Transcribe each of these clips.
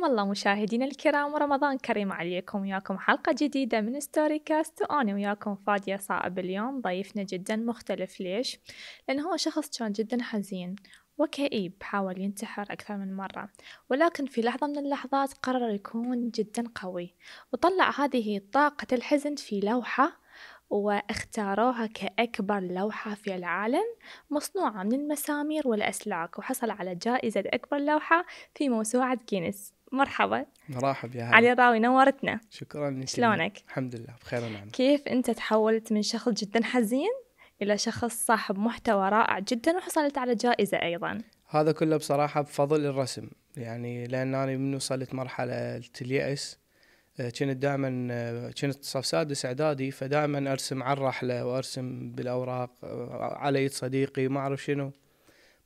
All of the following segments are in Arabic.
حياكم الله مشاهدينا الكرام ورمضان كريم عليكم وياكم حلقة جديدة من ستوري كاست وأنا وياكم فادية صائب اليوم ضيفنا جدا مختلف ليش؟ لأنه هو شخص كان جدا حزين وكئيب حاول ينتحر أكثر من مرة ولكن في لحظة من اللحظات قرر يكون جدا قوي وطلع هذه طاقة الحزن في لوحة واختاروها كأكبر لوحة في العالم مصنوعة من المسامير والأسلاك وحصل على جائزة أكبر لوحة في موسوعة جينيس مرحبا مرحب يا هلا علي الراوي نورتنا شكرا شلونك؟ الحمد لله بخير ونعمة كيف أنت تحولت من شخص جدا حزين إلى شخص صاحب محتوى رائع جدا وحصلت على جائزة أيضا هذا كله بصراحة بفضل الرسم يعني لأن أنا من وصلت مرحلة اليأس آه، كنت دائما آه، كنت صف سادس اعدادي فدائما ارسم على الرحله وارسم بالاوراق آه، على يد صديقي ما اعرف شنو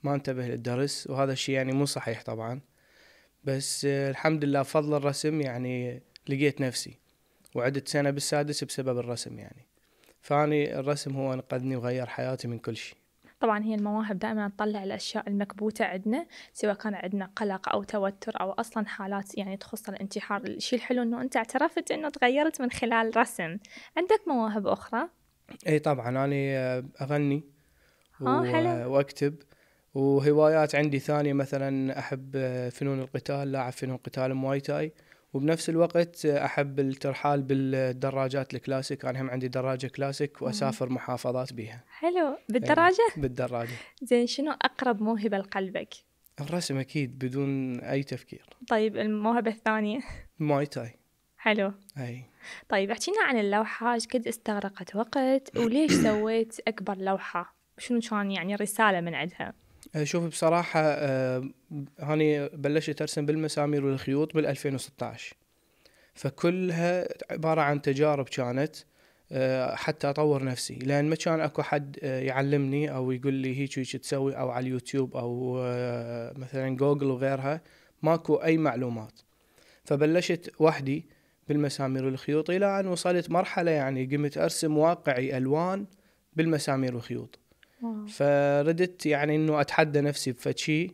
ما انتبه للدرس وهذا الشيء يعني مو صحيح طبعا بس الحمد لله بفضل الرسم يعني لقيت نفسي وعدت سنة بالسادس بسبب الرسم يعني فاني الرسم هو انقذني وغير حياتي من كل شيء طبعا هي المواهب دائما تطلع الاشياء المكبوته عندنا سواء كان عندنا قلق او توتر او اصلا حالات يعني تخص الانتحار الشيء الحلو انه انت اعترفت انه تغيرت من خلال رسم عندك مواهب اخرى اي طبعا انا اغني آه، و... واكتب وهوايات عندي ثانية مثلا أحب آه، فنون القتال لاعب فنون قتال مواي تاي وبنفس الوقت آه، أحب الترحال بالدراجات الكلاسيك أنا هم عندي دراجة كلاسيك وأسافر محافظات بيها حلو إيه، بالدراجة؟ يعني بالدراجة زين شنو أقرب موهبة لقلبك؟ الرسم أكيد بدون أي تفكير طيب الموهبة الثانية؟ مواي تاي حلو أي طيب احكينا عن اللوحة قد استغرقت وقت وليش سويت أكبر لوحة؟ شنو كان يعني رسالة من عندها؟ آه، شوف بصراحة آه، هاني بلشت أرسم بالمسامير والخيوط بال 2016 فكلها عبارة عن تجارب كانت آه، حتى أطور نفسي لأن ما كان أكو حد يعلمني أو يقول لي هيك هيك تسوي أو على اليوتيوب أو مثلا جوجل وغيرها ماكو أي معلومات فبلشت وحدي بالمسامير والخيوط إلى أن وصلت مرحلة يعني قمت أرسم واقعي ألوان بالمسامير والخيوط آه. فردت يعني انه اتحدى نفسي بفتشي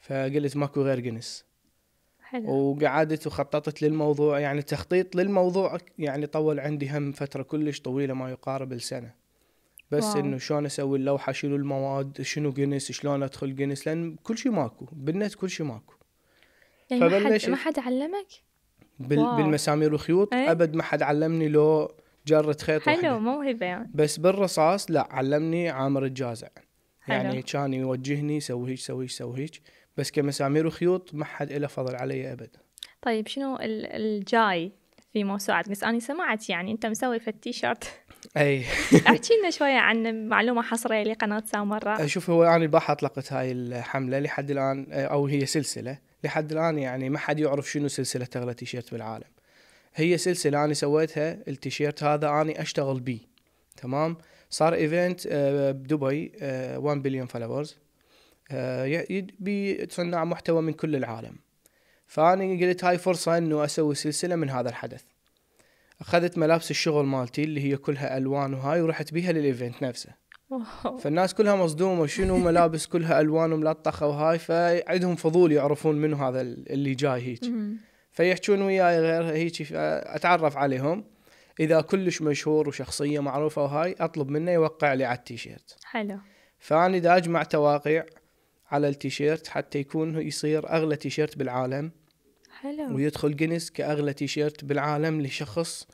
فقلت ماكو غير جنس حلو. وقعدت وخططت للموضوع يعني تخطيط للموضوع يعني طول عندي هم فتره كلش طويله ما يقارب السنه بس انه شلون اسوي اللوحه شنو المواد شنو جنس شلون ادخل جنس لان كل شيء ماكو بالنت كل شيء ماكو يعني ما حد ما حد علمك بال... بالمسامير والخيوط أيه؟ ابد ما حد علمني لو جرة خيط حلو واحدة. موهبة يعني بس بالرصاص لا علمني عامر الجازع حلو. يعني كان يوجهني سوي هيك سوي هيك سوي هيك بس كمسامير وخيوط ما حد له فضل علي ابدا طيب شنو الجاي في موسوعة بس انا سمعت يعني انت مسوي التيشيرت اي احكي لنا شويه عن معلومه حصريه لقناه سامرة شوف هو انا يعني اطلقت هاي الحمله لحد الان او هي سلسله لحد الان يعني ما حد يعرف شنو سلسله اغلى تيشيرت بالعالم هي سلسله انا سويتها التيشيرت هذا انا اشتغل بيه تمام صار ايفنت آه، بدبي 1 بليون فولورز بصناع محتوى من كل العالم فاني قلت هاي فرصه انه اسوي سلسله من هذا الحدث اخذت ملابس الشغل مالتي اللي هي كلها الوان وهاي ورحت بيها للايفنت نفسه فالناس كلها مصدومه شنو ملابس كلها الوان وملطخه وهاي فعندهم فضول يعرفون منو هذا اللي جاي هيك فيحجون وياي غير هيك اتعرف عليهم اذا كلش مشهور وشخصيه معروفه وهاي اطلب منه يوقع لي على التيشيرت حلو فاني اذا اجمع تواقيع على التيشيرت حتى يكون يصير اغلى تيشيرت بالعالم حلو ويدخل جينيس كاغلى تيشيرت بالعالم لشخص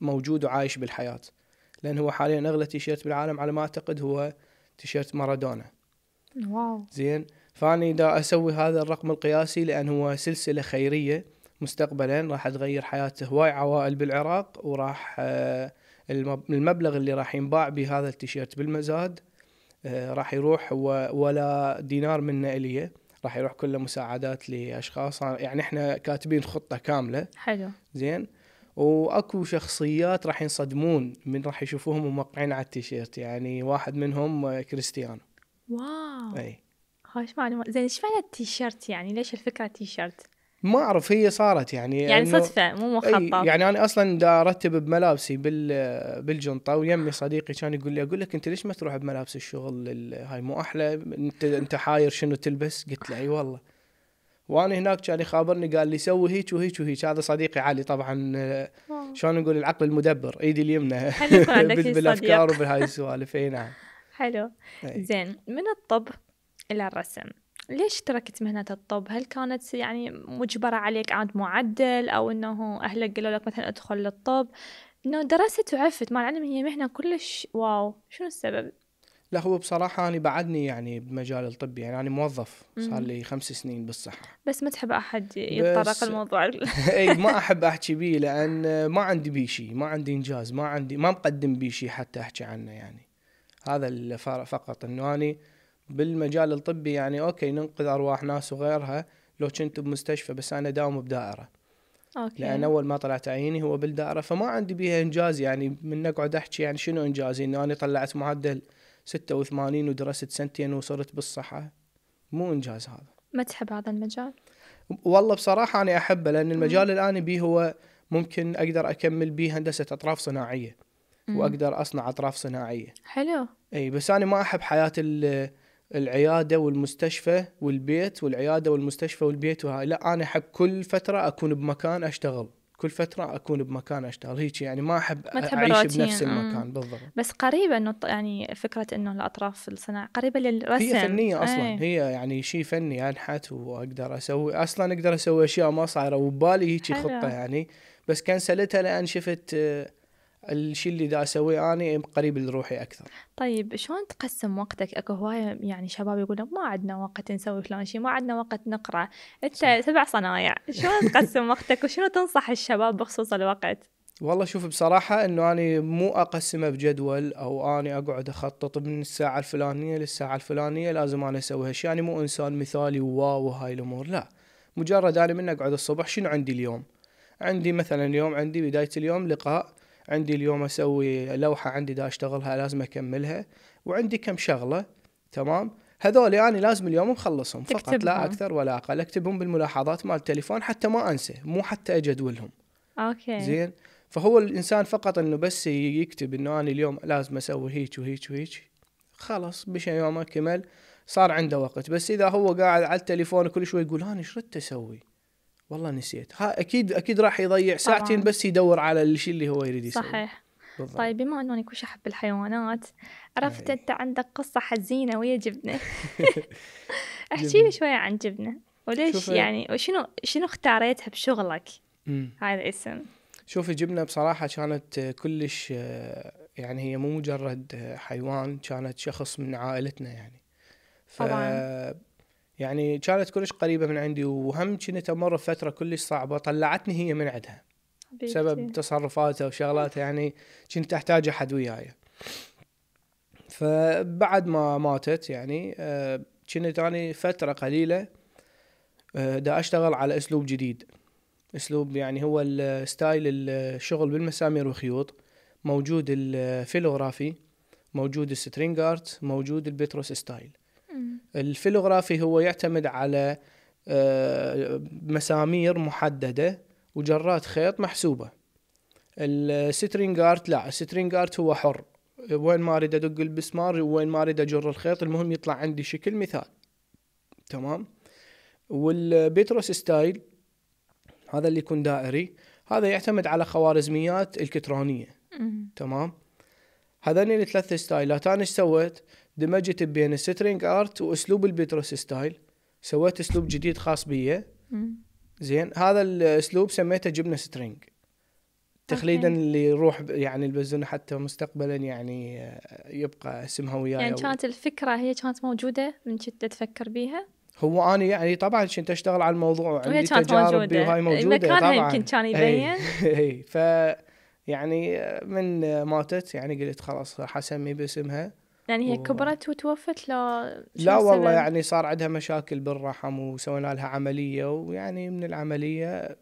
موجود وعايش بالحياه لان هو حاليا اغلى تيشيرت بالعالم على ما اعتقد هو تيشيرت مارادونا واو زين فاني دا اسوي هذا الرقم القياسي لان هو سلسله خيريه مستقبلا راح تغير حياة هواي عوائل بالعراق وراح آه، المبلغ اللي راح ينباع بهذا التيشيرت بالمزاد آه، راح يروح ولا دينار منه الي راح يروح كله مساعدات لاشخاص يعني احنا كاتبين خطه كامله حلو زين واكو شخصيات راح ينصدمون من راح يشوفوهم موقعين على التيشيرت يعني واحد منهم آه، كريستيانو واو اي هاي معلومات زين ايش معنى التيشيرت يعني ليش الفكره تيشيرت ما اعرف هي صارت يعني يعني صدفه مو مخطط يعني انا اصلا دا ارتب بملابسي بال بالجنطه ويمي صديقي كان يقول لي اقول لك انت ليش ما تروح بملابس الشغل هاي مو احلى انت انت حاير شنو تلبس قلت له اي والله وانا هناك كان يخابرني قال لي سوي هيك وهيك وهيك هذا صديقي علي طبعا شلون نقول العقل المدبر ايدي اليمنى بالافكار وبهاي السوالف اي نعم حلو زين من الطب الى الرسم ليش تركت مهنة الطب؟ هل كانت يعني مجبرة عليك عاد معدل أو أنه أهلك قالوا لك مثلا أدخل للطب؟ إنه درست وعفت مع العلم هي مهنة كلش واو شنو السبب؟ لا هو بصراحة أنا بعدني يعني بمجال الطب يعني أنا موظف صار لي خمس سنين بالصحة بس ما تحب أحد يتطرق الموضوع إي ما أحب أحكي بيه لأن ما عندي بيه شيء ما عندي إنجاز ما عندي ما مقدم بيه شيء حتى أحكي عنه يعني هذا فقط إنه أنا بالمجال الطبي يعني اوكي ننقذ ارواح ناس وغيرها لو كنت بمستشفى بس انا داوم بدائره اوكي لان اول ما طلعت عيني هو بالدائره فما عندي بيها انجاز يعني من اقعد احكي يعني شنو انجازي انه انا طلعت معدل 86 ودرست سنتين وصرت بالصحه مو انجاز هذا ما تحب هذا المجال؟ والله بصراحه انا احبه لان المجال الان انا بيه هو ممكن اقدر اكمل بيه هندسه اطراف صناعيه واقدر اصنع اطراف صناعيه حلو اي بس انا ما احب حياه ال العياده والمستشفى والبيت والعياده والمستشفى والبيت وهاي لا انا احب كل فتره اكون بمكان اشتغل كل فتره اكون بمكان اشتغل هيك يعني ما احب ما تحب اعيش روتين. بنفس المكان بالضبط بس قريبه انه يعني فكره انه الاطراف الصناعه قريبه للرسم هي فنيه إيه. اصلا أي. هي يعني شيء فني انحت واقدر اسوي اصلا اقدر اسوي اشياء ما صايره وببالي هيك خطه يعني بس كنسلتها لان شفت آه الشيء اللي دا اسويه اني قريب لروحي اكثر طيب شلون تقسم وقتك اكو هوايه يعني شباب يقولون ما عندنا وقت نسوي فلان شيء ما عندنا وقت نقرا انت سبع صنايع شلون تقسم وقتك وشنو تنصح الشباب بخصوص الوقت والله شوف بصراحة انه اني مو اقسمه بجدول او اني اقعد اخطط من الساعة الفلانية للساعة الفلانية لازم انا اسوي هالشيء يعني مو انسان مثالي وواو وهاي الامور لا مجرد اني من اقعد الصبح شنو عندي اليوم عندي مثلا اليوم عندي بداية اليوم لقاء عندي اليوم اسوي لوحه عندي دا اشتغلها لازم اكملها وعندي كم شغله تمام هذول يعني لازم اليوم مخلصهم فقط تكتبهم. لا اكثر ولا اقل اكتبهم بالملاحظات مال التليفون حتى ما انسى مو حتى اجدولهم اوكي زين فهو الانسان فقط انه بس يكتب انه انا اليوم لازم اسوي هيك وهيك وهيك خلاص مشى يومه كمل صار عنده وقت بس اذا هو قاعد على التليفون كل شوي يقول انا ايش ردت اسوي؟ والله نسيت ها اكيد اكيد راح يضيع ساعتين طبعاً. بس يدور على الشيء اللي هو يريد يسويه صحيح بالضبط. طيب بما انه انا كلش احب الحيوانات عرفت هاي. انت عندك قصه حزينه ويا جبنه احكي لي شويه عن جبنه وليش يعني وشنو شنو اختاريتها بشغلك هاي الاسم شوفي جبنه بصراحه كانت كلش يعني هي مو مجرد حيوان كانت شخص من عائلتنا يعني ف... طبعا يعني كانت كلش قريبه من عندي وهم كنت امر بفتره كلش صعبه طلعتني هي من عندها بسبب تصرفاتها وشغلاتها يعني كنت احتاج احد وياي فبعد ما ماتت يعني آه، كنت اني فتره قليله آه، دا اشتغل على اسلوب جديد اسلوب يعني هو الستايل الشغل بالمسامير والخيوط موجود الفيلوغرافي موجود السترينج ارت موجود البتروس ستايل الفلوغرافي هو يعتمد على آه، مسامير محددة وجرات خيط محسوبة السترينج ارت لا السترينج ارت هو حر وين ما اريد ادق البسمار وين ما اريد اجر الخيط المهم يطلع عندي شكل مثال تمام والبيتروس ستايل هذا اللي يكون دائري هذا يعتمد على خوارزميات الكترونيه تمام هذين الثلاث ستايلات انا ايش سويت؟ دمجت بين السترينج ارت واسلوب البيتروس ستايل سويت اسلوب جديد خاص بي زين هذا الاسلوب سميته جبنه سترينج تخليدا اللي يروح يعني البزونه حتى مستقبلا يعني آه، يبقى اسمها وياي يعني كانت الفكره هي كانت موجوده من كنت تفكر بيها هو انا يعني طبعا كنت اشتغل على الموضوع وعندي تجارب موجودة. وهاي موجوده مكانها يمكن كان يبين اي ف يعني آه، من آه، ماتت يعني قلت خلاص حسمي باسمها يعني هي و... كبرت وتوفت لا لا والله يعني صار عندها مشاكل بالرحم وسوينا لها عمليه ويعني من العمليه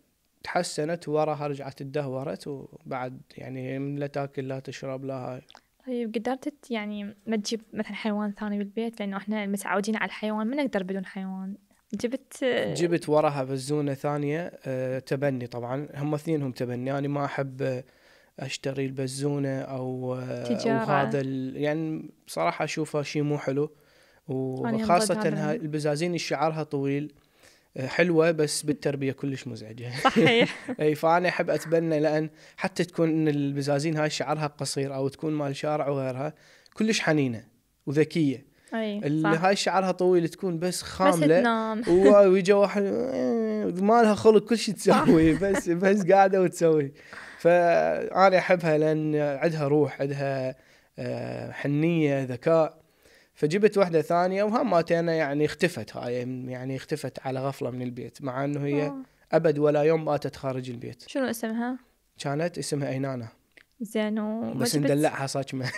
تحسنت وراها رجعت تدهورت وبعد يعني لا تاكل لا تشرب لا هاي طيب قدرت يعني ما تجيب مثلا حيوان ثاني بالبيت لانه احنا متعودين على الحيوان ما نقدر بدون حيوان جبت جبت وراها فزونه ثانيه آه، تبني طبعا هم اثنينهم تبني انا يعني ما احب اشتري البزونه او آه، تجارة. أو هذا يعني بصراحه اشوفها شيء مو حلو وخاصه البزازين شعرها طويل آه، حلوه بس بالتربيه كلش مزعجه صحيح اي فانا احب اتبنى لان حتى تكون البزازين هاي شعرها قصير او تكون مال شارع وغيرها كلش حنينه وذكيه أي اللي هاي شعرها طويل تكون بس خامله بس ويجي واحد إيه، ما لها خلق كل شيء تسوي بس بس قاعده وتسوي فانا احبها لان عندها روح عندها آه، حنيه ذكاء فجبت واحدة ثانية وهماتي أنا يعني اختفت هاي يعني اختفت على غفلة من البيت مع أنه هي أوه. أبد ولا يوم باتت خارج البيت شنو اسمها؟ كانت اسمها أينانا زين وما بس جبت... ندلعها صدمة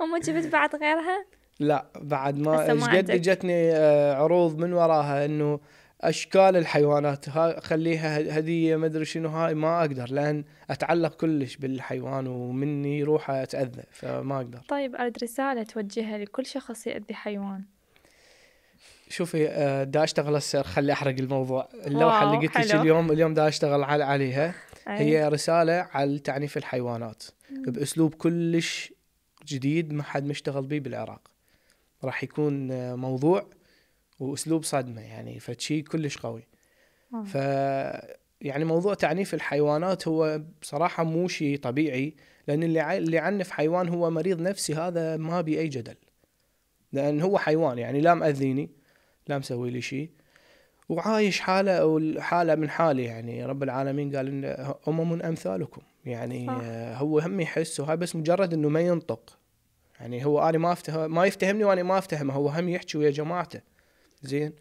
وما جبت بعد غيرها؟ لا بعد ما ايش قد اجتني آه، عروض من وراها انه اشكال الحيوانات ها خليها هديه ما ادري شنو هاي ما اقدر لان اتعلق كلش بالحيوان ومني روحه اتاذى فما اقدر طيب ارد رساله توجهها لكل شخص يؤذي حيوان شوفي آه، دا اشتغل هسه خلي احرق الموضوع اللوحه اللي قلت لك اليوم اليوم دا اشتغل عليها هي رساله على تعنيف الحيوانات باسلوب كلش جديد ما حد مشتغل به بالعراق راح يكون آه، موضوع واسلوب صدمه يعني فشي كلش قوي آه. ف يعني موضوع تعنيف الحيوانات هو بصراحه مو شيء طبيعي لان اللي اللي يعنف حيوان هو مريض نفسي هذا ما بي اي جدل لان هو حيوان يعني لا ماذيني لا مسوي لي شيء وعايش حاله حاله من حالي يعني رب العالمين قال ان امم امثالكم يعني صح. هو هم يحس وهاي بس مجرد انه ما ينطق يعني هو انا ما افتهم ما يفتهمني وانا ما افتهمه هو هم يحكي ويا جماعته زين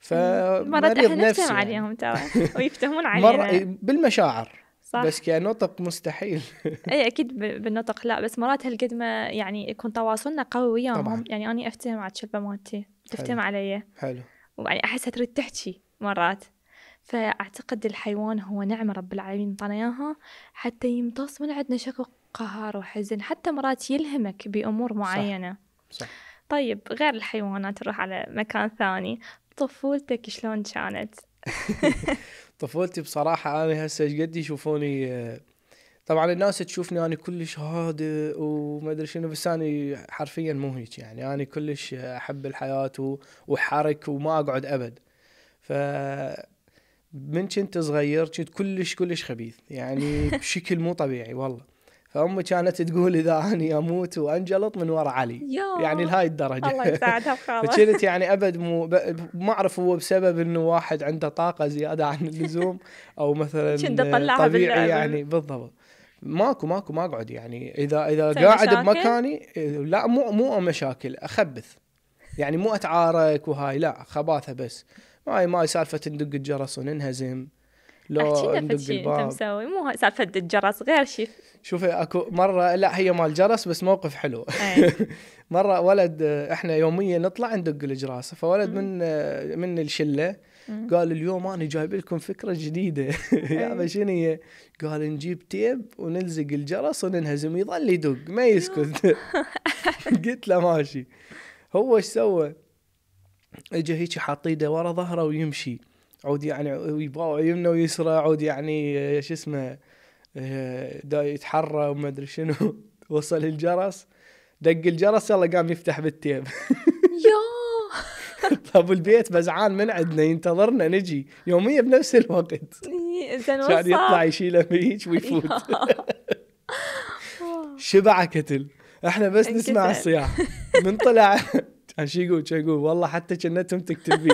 ف مرات احنا نفتهم يعني. عليهم ترى ويفتهمون علينا بالمشاعر صح بس كنطق مستحيل اي اكيد بالنطق لا بس مرات هالقد ما يعني يكون تواصلنا قوي وياهم يعني انا افتهم على الشلبه مالتي تفتهم علي حلو ويعني احسها تريد تحكي مرات فاعتقد الحيوان هو نعمه رب العالمين طنا اياها حتى يمتص من عندنا شكوى قهر وحزن حتى مرات يلهمك بامور معينه صح, صح. طيب غير الحيوانات نروح على مكان ثاني طفولتك شلون كانت؟ طفولتي بصراحة أنا هسه قد يشوفوني آه، طبعا الناس تشوفني أنا كلش هادئ وما أدري شنو بس أنا حرفيا مو هيك يعني أنا كلش أحب الحياة وحرك وما أقعد أبد ف من كنت صغير كنت كلش كلش خبيث يعني بشكل مو طبيعي والله فامي كانت تقول اذا اني اموت وانجلط من ورا علي يعني لهاي الدرجه الله يساعدها بخاله فكنت يعني ابد مو ما اعرف هو بسبب انه واحد عنده طاقه زياده عن اللزوم او مثلا طبيعي يعني بالضبط ماكو ماكو ما اقعد يعني اذا اذا قاعد مشاكل؟ بمكاني لا مو مو مشاكل اخبث يعني مو اتعارك وهاي لا خباثه بس ماي ماي سالفه ندق الجرس وننهزم لو ندق الباب انت مسوي مو سالفه الجرس غير شيء شوفي اكو مره لا هي مال جرس بس موقف حلو إيه. مره ولد آه، احنا يوميا نطلع ندق الجراس فولد من آه، من الشله قال اليوم انا جايب لكم فكره جديده يابا إيه. شنو هي؟ قال نجيب تيب ونلزق الجرس وننهزم يظل يدق ما يسكت قلت له ماشي هو ايش سوى؟ اجى هيك حاط ايده ورا ظهره ويمشي عود يعني يباوع يمنى ويسرى عود يعني آه، شو اسمه إيه، دا يتحرى وما ادري شنو وصل الجرس دق الجرس يلا قام يفتح بالتيب يا طب البيت بزعان من عندنا ينتظرنا نجي يوميا بنفس الوقت إيه، زين كان يطلع يشيله بيج ويفوت شبع كتل احنا بس نسمع الصياح من طلع كان شو يقول يقول والله حتى كنتهم تكتب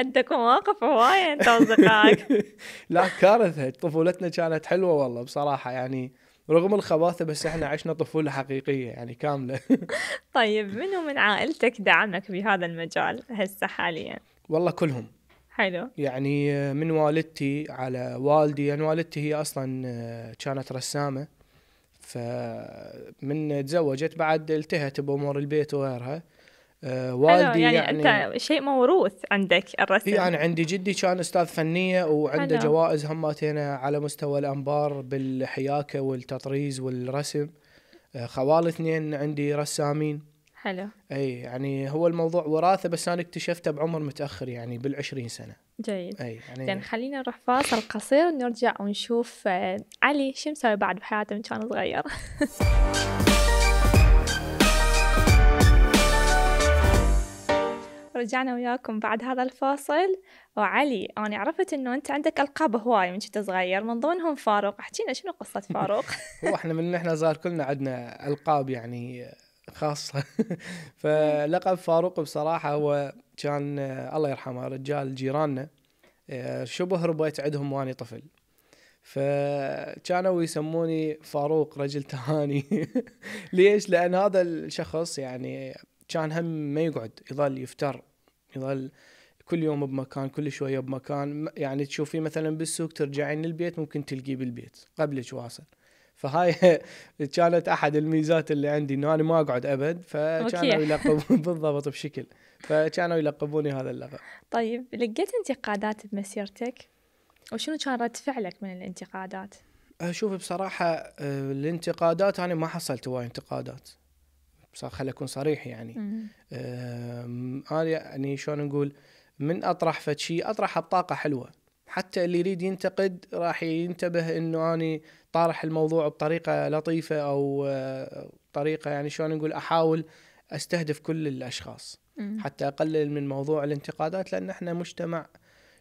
عندك مواقف هوايه انت واصدقائك لا كارثه طفولتنا كانت حلوه والله بصراحه يعني رغم الخباثه بس احنا عشنا طفوله حقيقيه يعني كامله طيب منو من عائلتك دعمك بهذا المجال هسه حاليا والله كلهم حلو يعني من والدتي على والدي يعني والدتي هي اصلا كانت رسامه فمن تزوجت بعد التهت بامور البيت وغيرها آه، والدي يعني, يعني انت شيء موروث عندك الرسم اي يعني انا عندي جدي كان استاذ فنيه وعنده حلو. جوائز هماتين على مستوى الانبار بالحياكه والتطريز والرسم آه، خوال اثنين عندي رسامين حلو اي يعني هو الموضوع وراثه بس انا اكتشفته بعمر متاخر يعني بال سنه جيد اي يعني زين خلينا نروح فاصل قصير نرجع ونشوف آه، علي شو مسوي بعد بحياته من كان صغير رجعنا وياكم بعد هذا الفاصل وعلي أنا عرفت إنه أنت عندك ألقاب هواي من كنت صغير من ضمنهم فاروق احكينا شنو قصة فاروق هو إحنا من إحنا صغار كلنا عندنا ألقاب يعني خاصة فلقب فاروق بصراحة هو كان الله يرحمه رجال جيراننا آه، شبه ربيت عندهم وأني طفل فكانوا يسموني فاروق رجل تهاني ليش لان هذا الشخص يعني كان هم ما يقعد يظل يفتر يظل كل يوم بمكان كل شويه بمكان يعني تشوفيه مثلا بالسوق ترجعين للبيت ممكن تلقيه بالبيت قبلك واصل فهاي كانت احد الميزات اللي عندي انه انا ما اقعد ابد فكانوا يلقبون بالضبط بشكل فكانوا يلقبوني هذا اللقب طيب لقيت انتقادات بمسيرتك وشنو كان رد فعلك من الانتقادات؟ اشوف بصراحه آه، الانتقادات انا ما حصلت وايد انتقادات خل اكون صريح يعني انا يعني شلون نقول من اطرح فد شيء اطرحه بطاقه حلوه حتى اللي يريد ينتقد راح ينتبه انه اني طارح الموضوع بطريقه لطيفه او آه، طريقه يعني شلون نقول احاول استهدف كل الاشخاص حتى اقلل من موضوع الانتقادات لان احنا مجتمع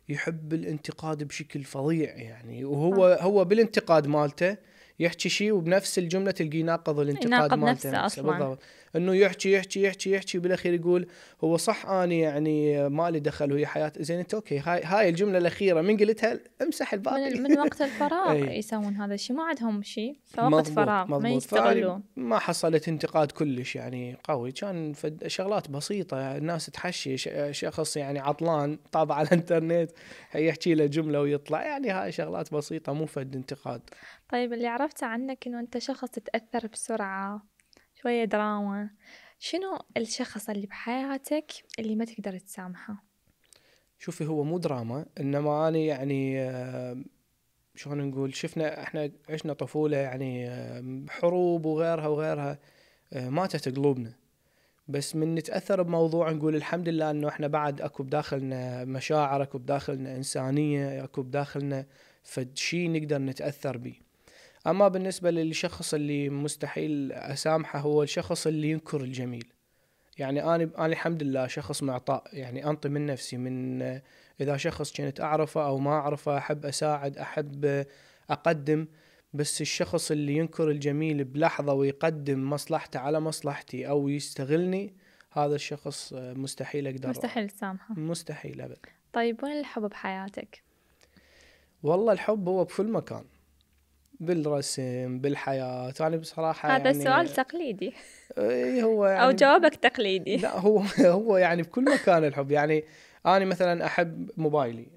يحب الانتقاد بشكل فظيع يعني وهو هو بالانتقاد مالته يحكي شيء وبنفس الجمله تلقيه يناقض الانتقاد يناقض نفسه, اصلا بالضبط انه يحكي يحكي يحكي يحكي بالاخير يقول هو صح اني يعني ما لي دخل وهي حياه زين انت اوكي هاي هاي الجمله الاخيره من قلتها امسح الباقي من, من وقت الفراغ يسوون هذا الشيء ما عندهم شيء فوقت فراغ ما يستغلون ما حصلت انتقاد كلش يعني قوي كان شغلات بسيطه الناس تحشي شخص يعني عطلان طاب على الانترنت يحكي له جمله ويطلع يعني هاي شغلات بسيطه مو فد انتقاد طيب اللي عرفته عنك إنه أنت شخص تتأثر بسرعة شوية دراما شنو الشخص اللي بحياتك اللي ما تقدر تسامحه؟ شوفي هو مو دراما انما انا يعني آه، شلون نقول شفنا احنا عشنا طفوله يعني آه، حروب وغيرها وغيرها آه، ماتت قلوبنا بس من نتاثر بموضوع نقول الحمد لله انه احنا بعد اكو بداخلنا مشاعر اكو بداخلنا انسانيه اكو بداخلنا فد شيء نقدر نتاثر به اما بالنسبه للشخص اللي مستحيل اسامحه هو الشخص اللي ينكر الجميل يعني انا انا الحمد لله شخص معطاء يعني انطي من نفسي من اذا شخص كنت اعرفه او ما اعرفه احب اساعد احب اقدم بس الشخص اللي ينكر الجميل بلحظه ويقدم مصلحته على مصلحتي او يستغلني هذا الشخص مستحيل اقدر مستحيل تسامحه مستحيل ابد طيب وين الحب بحياتك؟ والله الحب هو بكل مكان بالرسم بالحياة أنا يعني بصراحة هذا يعني سؤال تقليدي إيه، هو يعني أو جوابك تقليدي لا هو هو يعني بكل مكان الحب يعني أنا مثلا أحب موبايلي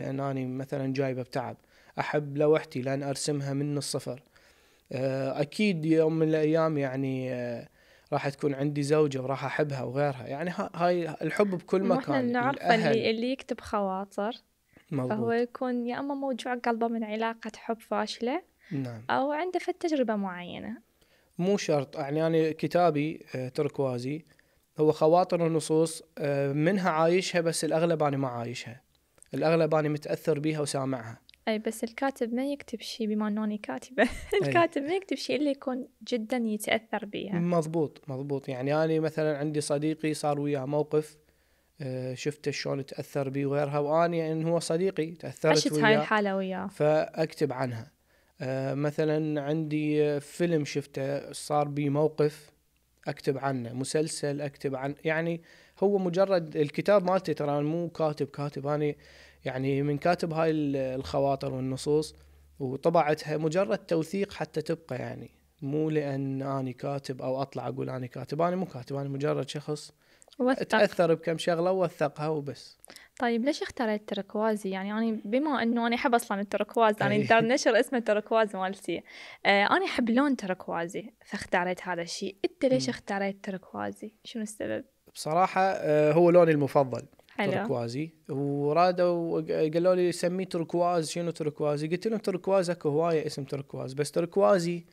لأن أنا مثلا جايبه بتعب أحب لوحتي لأن أرسمها من الصفر آه، أكيد يوم من الأيام يعني آه، راح تكون عندي زوجة وراح أحبها وغيرها يعني هاي الحب بكل مكان نعرف اللي, اللي يكتب خواطر مضبوط. فهو يكون يا اما موجوع قلبه من علاقه حب فاشله نعم. او عنده في تجربه معينه مو شرط يعني انا كتابي آه، تركوازي هو خواطر ونصوص آه، منها عايشها بس الاغلب انا ما عايشها الاغلب انا متاثر بيها وسامعها اي بس الكاتب ما يكتب شيء بما اني كاتبه الكاتب ما يكتب شيء اللي يكون جدا يتاثر بيها مضبوط مضبوط يعني انا مثلا عندي صديقي صار وياه موقف آه، شفته شلون تاثر بي وغيرها واني يعني هو صديقي تاثرت وياه هاي الحاله وياه فاكتب عنها آه، مثلا عندي فيلم شفته صار بي موقف اكتب عنه مسلسل اكتب عن يعني هو مجرد الكتاب مالتي ترى مو كاتب كاتب انا يعني من كاتب هاي الخواطر والنصوص وطبعتها مجرد توثيق حتى تبقى يعني مو لان اني كاتب او اطلع اقول اني كاتب انا مو كاتب انا مجرد شخص وثق. تاثر بكم شغله ووثقها وبس طيب ليش اختاريت تركوازي يعني أنا بما إنه أنا أحب أصلا التركواز، أنا يعني دار نشر اسمه تركواز مالتي. آه أنا أحب لون تركوازي فاختاريت هذا الشيء، أنت ليش اختاريت تركوازي؟ شنو السبب؟ بصراحة آه هو لوني المفضل. حلو. تركوازي ورادوا قالوا لي سميه تركواز شنو تركوازي قلت لهم تركواز اكو هوايه اسم تركواز بس تركوازي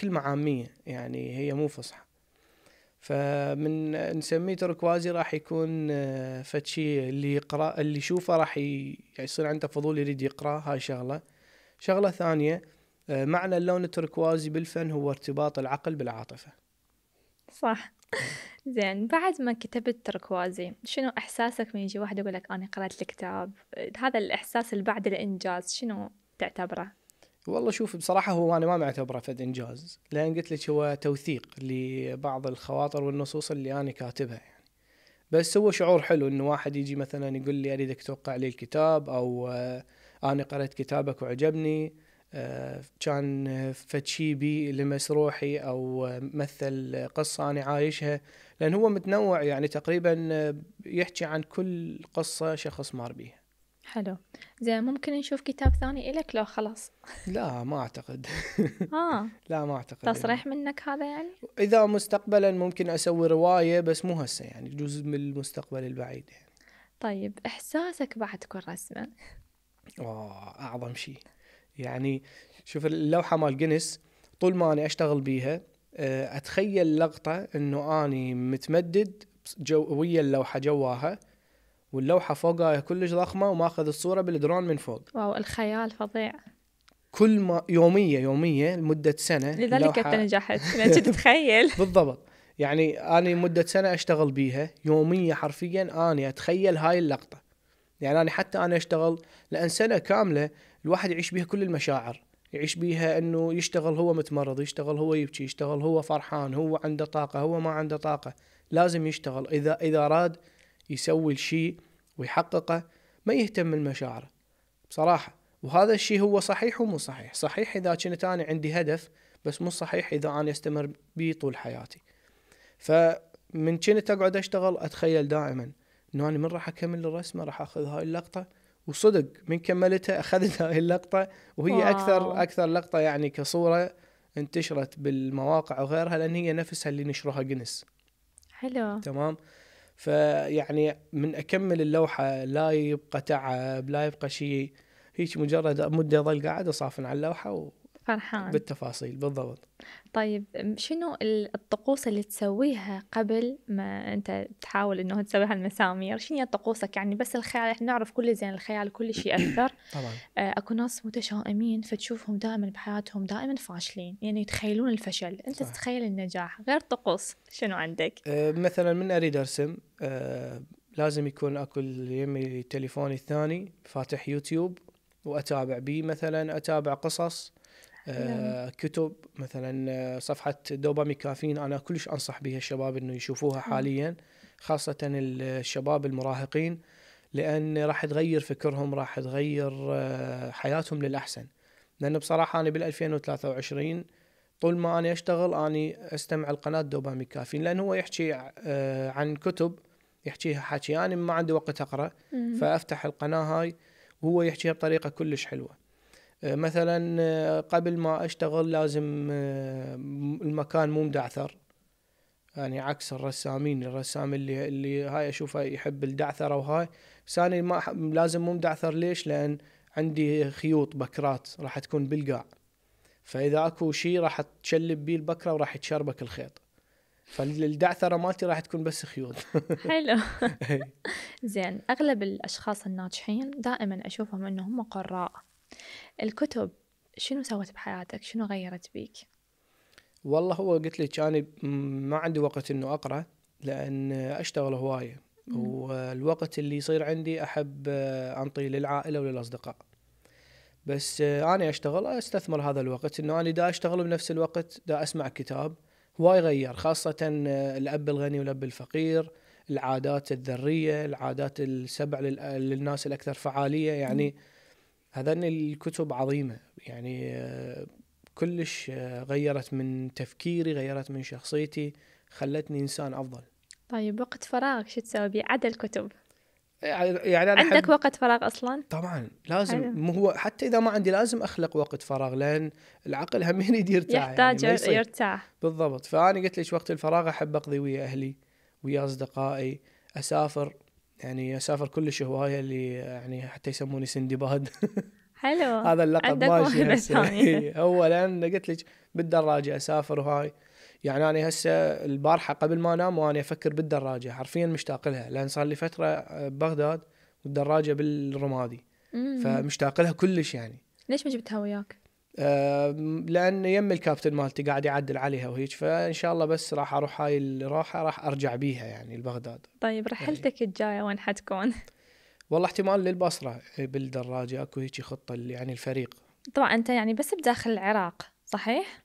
كلمه عاميه يعني هي مو فصحى فمن نسميه تركوازي راح يكون آه، فتشي اللي يقرا اللي يشوفه راح يعني يصير عنده فضول يريد يقرا هاي شغله شغله ثانيه آه، معنى اللون التركوازي بالفن هو ارتباط العقل بالعاطفه صح زين بعد ما كتبت تركوازي شنو احساسك من يجي واحد يقول لك انا قرات الكتاب هذا الاحساس اللي بعد الانجاز شنو تعتبره والله شوف بصراحة هو أنا ما معتبره فد إنجاز لأن قلت لك هو توثيق لبعض الخواطر والنصوص اللي أنا كاتبها يعني بس هو شعور حلو إنه واحد يجي مثلا يقول لي أريدك توقع لي الكتاب أو آه، أنا قرأت كتابك وعجبني آه، كان فتشي بي لمس روحي او آه، مثل قصه انا عايشها لان هو متنوع يعني تقريبا يحكي عن كل قصه شخص مار بيها حلو زين ممكن نشوف كتاب ثاني إلك لو خلاص لا ما أعتقد آه لا ما أعتقد تصريح يعني. منك هذا يعني إذا مستقبلا ممكن أسوي رواية بس مو هسه يعني جزء من المستقبل البعيد يعني طيب إحساسك بعد كل رسمة آه أعظم شيء يعني شوف اللوحة مال جينيس طول ما أنا أشتغل بيها آه، أتخيل لقطة إنه أني متمدد جو ويا اللوحة جواها واللوحة فوقها كلش ضخمة وماخذ الصورة بالدرون من فوق واو الخيال فظيع كل ما يومية يومية لمدة سنة لذلك انت نجحت انت تتخيل بالضبط يعني أنا مدة سنة أشتغل بيها يومية حرفيا أنا أتخيل هاي اللقطة يعني أنا حتى أنا أشتغل لأن سنة كاملة الواحد يعيش بيها كل المشاعر يعيش بيها انه يشتغل هو متمرض يشتغل هو يبكي يشتغل هو فرحان هو عنده طاقه هو ما عنده طاقه لازم يشتغل اذا اذا راد يسوي الشيء ويحققه ما يهتم من مشاعره بصراحة وهذا الشيء هو صحيح ومو صحيح صحيح إذا كنت أنا عندي هدف بس مو صحيح إذا أنا أستمر به طول حياتي فمن كنت أقعد أشتغل أتخيل دائما أنه أنا من راح أكمل الرسمة راح أخذ هاي اللقطة وصدق من كملتها أخذت هاي اللقطة وهي واو. أكثر أكثر لقطة يعني كصورة انتشرت بالمواقع وغيرها لأن هي نفسها اللي نشرها جنس حلو تمام فيعني من اكمل اللوحه لا يبقى تعب لا يبقى شيء هيك مجرد مده ظل قاعد اصافن على اللوحه فرحان بالتفاصيل بالضبط طيب شنو الطقوس اللي تسويها قبل ما انت تحاول انه تسويها المسامير شنو هي طقوسك يعني بس الخيال احنا نعرف كل زين الخيال كل شيء اثر طبعا آه، اكو ناس متشائمين فتشوفهم دائما بحياتهم دائما فاشلين يعني يتخيلون الفشل انت صح. تتخيل النجاح غير طقوس شنو عندك أه مثلا من اريد ارسم أه لازم يكون اكو يمي تليفوني الثاني فاتح يوتيوب واتابع بيه مثلا اتابع قصص نعم. آه، كتب مثلا آه، صفحه دوبامي كافين انا كلش انصح بها الشباب انه يشوفوها حاليا خاصه الشباب المراهقين لان راح تغير فكرهم راح تغير آه، حياتهم للاحسن لان بصراحه انا بال 2023 طول ما انا اشتغل انا استمع لقناه دوبامي كافين لان هو يحكي عن كتب يحكيها حكي انا ما عندي وقت اقرا فافتح القناه هاي وهو يحكيها بطريقه كلش حلوه مثلا آه، قبل ما اشتغل لازم آه، المكان مو مدعثر يعني عكس الرسامين الرسام اللي اللي هاي اشوفه يحب الدعثره وهاي بس ما لازم مو مدعثر ليش؟ لان عندي خيوط بكرات راح تكون بالقاع فاذا اكو شيء راح تشلب بيه البكره وراح يتشربك الخيط فالدعثره مالتي راح تكون بس خيوط حلو زين اغلب الاشخاص الناجحين دائما اشوفهم انه هم قراء الكتب شنو سوت بحياتك شنو غيرت بيك والله هو قلت لك انا ما عندي وقت انه اقرا لان اشتغل هوايه والوقت اللي يصير عندي احب آه، انطيه للعائله وللاصدقاء بس آه، انا اشتغل استثمر هذا الوقت انه انا دا اشتغل بنفس الوقت دا اسمع كتاب هواي غير خاصه آه، الاب الغني والاب الفقير العادات الذريه العادات السبع للناس الاكثر فعاليه يعني مم. هذان الكتب عظيمة يعني آه، كلش آه، غيرت من تفكيري غيرت من شخصيتي خلتني إنسان أفضل طيب وقت فراغ شو تسوي بي عدا الكتب يعني،, يعني أنا عندك وقت فراغ اصلا طبعا لازم مو هو حتى اذا ما عندي لازم اخلق وقت فراغ لان العقل هم يريد يرتاح يحتاج يعني يرتاح بالضبط فانا قلت لك وقت الفراغ احب اقضي ويا اهلي ويا اصدقائي اسافر يعني اسافر كلش هوايه اللي يعني حتى يسموني سندباد حلو هذا اللقب ماشي هسه هو إيه، لان قلت لك بالدراجه اسافر وهاي يعني انا هسه البارحه قبل ما انام وانا افكر بالدراجه حرفيا مشتاق لها لان صار لي فتره ببغداد آه، والدراجه بالرمادي فمشتاق لها كلش يعني ليش ما جبتها وياك؟ لان يم الكابتن مالتي قاعد يعدل عليها وهيك فان شاء الله بس راح اروح هاي الراحه راح ارجع بيها يعني لبغداد طيب رحلتك يعني. الجايه وين حتكون؟ والله احتمال للبصره إيه، بالدراجه اكو هيك خطه يعني الفريق طبعا انت يعني بس بداخل العراق صحيح؟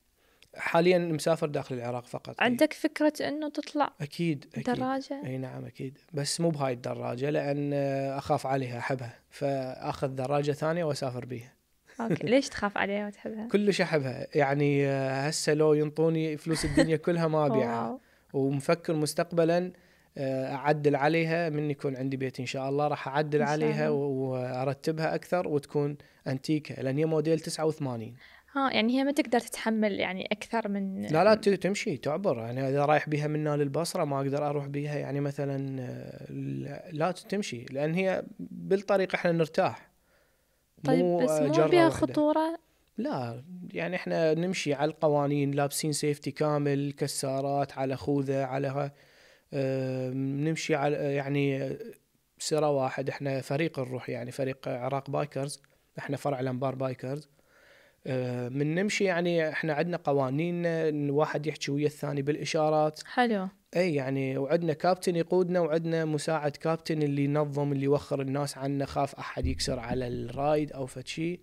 حاليا مسافر داخل العراق فقط إيه. عندك هي. فكرة انه تطلع اكيد اكيد دراجة اي نعم اكيد بس مو بهاي الدراجة لان آه، اخاف عليها احبها فاخذ دراجة ثانية واسافر بيها اوكي ليش تخاف عليها وتحبها؟ كلش احبها يعني آه، هسه لو ينطوني فلوس الدنيا كلها ما ابيعها ومفكر مستقبلا آه، اعدل عليها من يكون عندي بيت ان شاء الله راح اعدل عليها وارتبها اكثر وتكون انتيكه لان هي موديل 89 ها آه، يعني هي ما تقدر تتحمل يعني اكثر من لا لا تمشي تعبر يعني اذا رايح بها منا للبصره ما اقدر اروح بها يعني مثلا لا تمشي لان هي بالطريق احنا نرتاح طيب مو بس آه، مو بها خطوره لا يعني احنا نمشي على القوانين لابسين سيفتي كامل كسارات على خوذه على اه نمشي على يعني سرة واحد احنا فريق نروح يعني فريق عراق بايكرز احنا فرع الانبار بايكرز اه من نمشي يعني احنا عندنا قوانين واحد يحكي ويا الثاني بالاشارات حلو اي يعني وعدنا كابتن يقودنا وعدنا مساعد كابتن اللي ينظم اللي يوخر الناس عنا خاف احد يكسر على الرايد او فتشي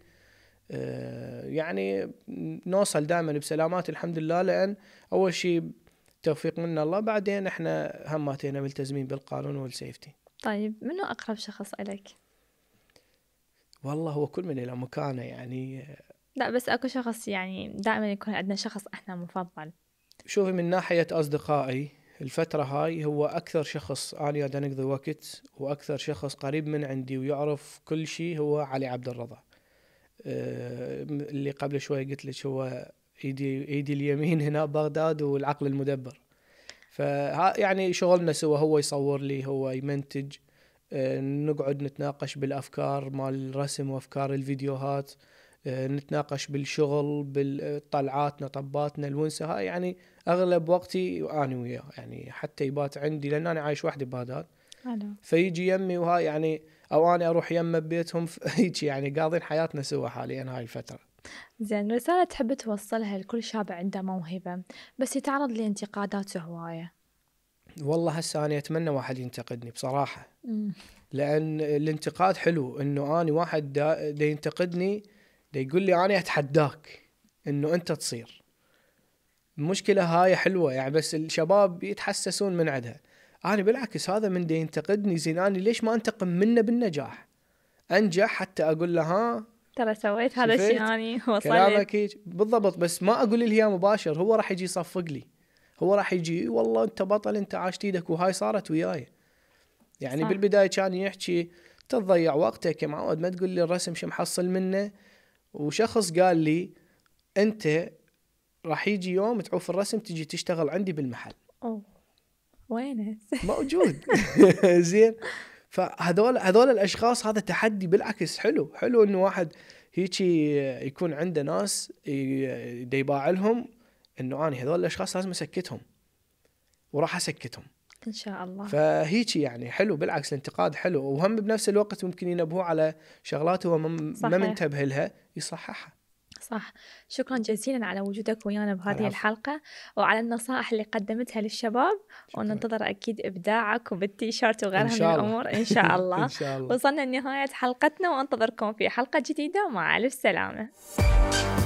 آه، يعني نوصل دائما بسلامات الحمد لله لان اول شيء توفيق من الله بعدين احنا هماتينا ملتزمين بالقانون والسيفتي طيب منو اقرب شخص اليك والله هو كل من الى مكانه يعني آه، لا بس اكو شخص يعني دائما يكون عندنا شخص احنا مفضل شوفي من ناحيه اصدقائي الفترة هاي هو أكثر شخص أنا قاعد أنقضي وقت وأكثر شخص قريب من عندي ويعرف كل شيء هو علي عبد الرضا آه، اللي قبل شوي قلت لك هو ايدي ايدي اليمين هنا بغداد والعقل المدبر ف يعني شغلنا سوا هو يصور لي هو يمنتج آه، نقعد نتناقش بالافكار مال الرسم وافكار الفيديوهات آه، نتناقش بالشغل بالطلعاتنا طباتنا الونسه هاي يعني اغلب وقتي انا وياه يعني حتى يبات عندي لان انا عايش وحدي ببغداد فيجي يمي وهاي يعني او انا اروح يمه ببيتهم هيك يعني قاضين حياتنا سوا حاليا هاي الفتره زين رسالة تحب توصلها لكل شاب عنده موهبة بس يتعرض لانتقادات هواية والله هسه أنا أتمنى واحد ينتقدني بصراحة لأن الانتقاد حلو إنه أنا واحد دا, دا ينتقدني دا يقول لي انا اتحداك انه انت تصير المشكله هاي حلوه يعني بس الشباب يتحسسون من عندها انا بالعكس هذا من دي ينتقدني زين انا ليش ما انتقم منه بالنجاح انجح حتى اقول له ها ترى سويت هذا الشيء هاني يعني وصلت كلامك بالضبط بس ما اقول له اياه مباشر هو راح يجي يصفق لي هو راح يجي والله انت بطل انت عاشت ايدك وهاي صارت وياي يعني صح. بالبدايه كان يحكي تضيع وقتك يا معود ما تقول لي الرسم شو محصل منه وشخص قال لي انت راح يجي يوم تعوف الرسم تجي تشتغل عندي بالمحل اوه وينه موجود زين فهذول هذول الاشخاص هذا تحدي بالعكس حلو حلو انه واحد هيجي يكون عنده ناس يباع لهم انه اني هذول الاشخاص لازم اسكتهم وراح اسكتهم ان شاء الله فهيك يعني حلو بالعكس الانتقاد حلو وهم بنفس الوقت ممكن ينبهوه على شغلات هو ما منتبه لها يصححها صح شكرا جزيلا على وجودك ويانا بهذه العفو. الحلقة وعلى النصائح اللي قدمتها للشباب شكرا. وننتظر أكيد إبداعك وبالتيشيرت وغيرها من الأمور إن شاء الله, إن شاء الله. وصلنا لنهاية حلقتنا وأنتظركم في حلقة جديدة مع ألف سلامة